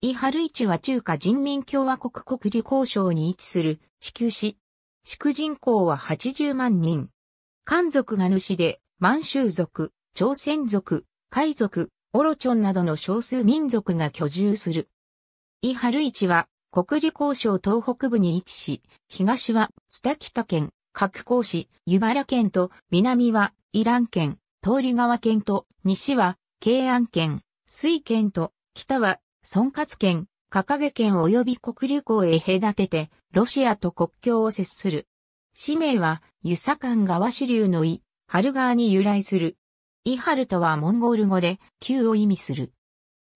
イハルイチは中華人民共和国国立交渉に位置する地球市。市区人口は80万人。漢族が主で、満州族、朝鮮族、海族、オロチョンなどの少数民族が居住する。イハルイチは国立交渉東北部に位置し、東は津田北県、各港市、湯原県と南はイラン県、通り川県と西は慶安県、水県と北は孫活県、掲げ県及び国流港へ隔てて、ロシアと国境を接する。氏名は、ユサカン川支流のイ、春川に由来する。イハルとはモンゴル語で、旧を意味する。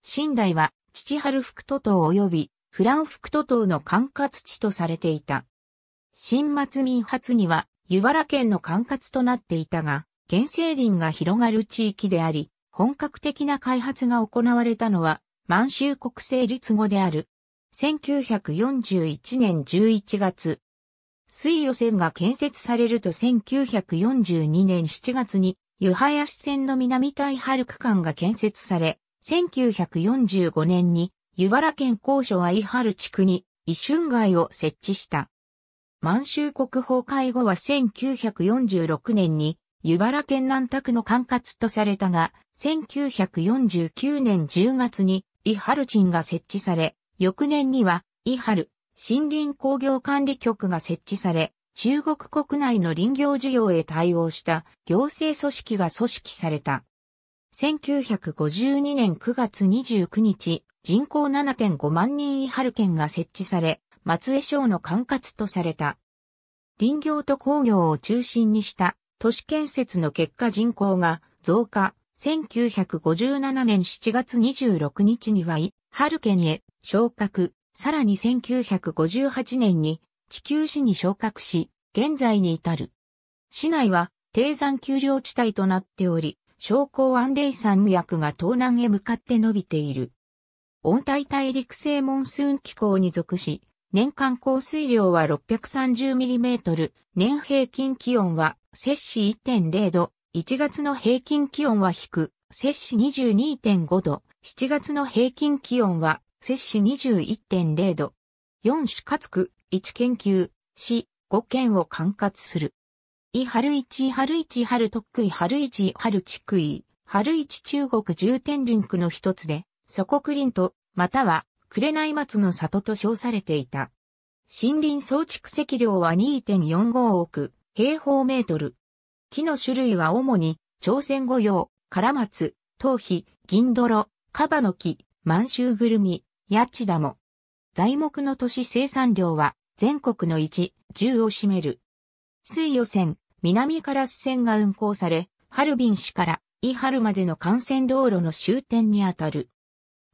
新代は、父春福都島及び、フラン福都島の管轄地とされていた。新末民発には、湯原県の管轄となっていたが、原生林が広がる地域であり、本格的な開発が行われたのは満州国成立後である。1941年11月、水予線が建設されると1942年7月に、湯林線の南大春区間が建設され、1945年に湯原県高所愛春地区に一春街を設置した。満州国崩壊後は1946年に湯原県南拓の管轄とされたが、1949年10月に伊春鎮が設置され、翌年には伊春森林工業管理局が設置され、中国国内の林業需要へ対応した行政組織が組織された。1952年9月29日、人口7.5万人伊春県が設置され、松江省の管轄とされた。林業と工業を中心にした都市建設の結果人口が増加、1957年7月26日にはイ、ハルケンへ昇格、さらに1958年に地球市に昇格し、現在に至る。市内は低山丘陵地帯となっており、昇降安霊山脈が東南へ向かって伸びている。温帯大陸性モンスーン気候に属し、年間降水量は 630mm、年平均気温は摂氏1.0度、1月の平均気温は低、摂氏22.5度、7月の平均気温は摂氏21.0度。4種かつく、1研究、市、5県を管轄する。い春一春一春特区春一春地区位、春一中国重点林区の一つで、祖国林と、または、紅松の里と称されていた。森林総蓄積量は2.45億、平方メートル。木の種類は主に、朝鮮御用、カ松、ト皮、銀泥、カバの木、満州ぐるみ、ヤッチダモ。材木の都市生産量は全国の1、10を占める。水予線、南から支線が運行され、ハルビン市からイハルまでの幹線道路の終点にあたる。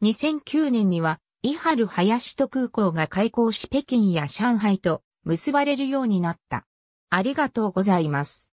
2009年には、イハル林と空港が開港し北京や上海と結ばれるようになった。ありがとうございます。